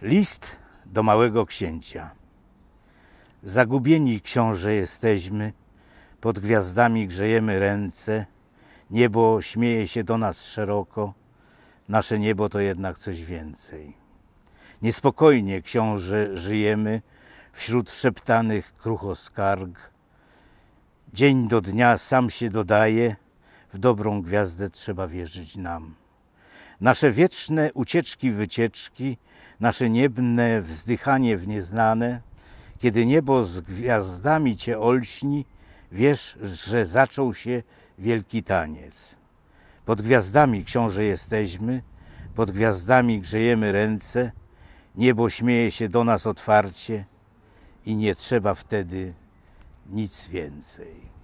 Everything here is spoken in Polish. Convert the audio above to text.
List do małego księcia. Zagubieni książę jesteśmy, pod gwiazdami grzejemy ręce, niebo śmieje się do nas szeroko, nasze niebo to jednak coś więcej. Niespokojnie książę żyjemy, wśród szeptanych krucho skarg. Dzień do dnia sam się dodaje, w dobrą gwiazdę trzeba wierzyć nam. Nasze wieczne ucieczki, wycieczki, nasze niebne wzdychanie w nieznane, kiedy niebo z gwiazdami cię olśni, wiesz, że zaczął się wielki taniec. Pod gwiazdami książę jesteśmy, pod gwiazdami grzejemy ręce, niebo śmieje się do nas otwarcie i nie trzeba wtedy nic więcej.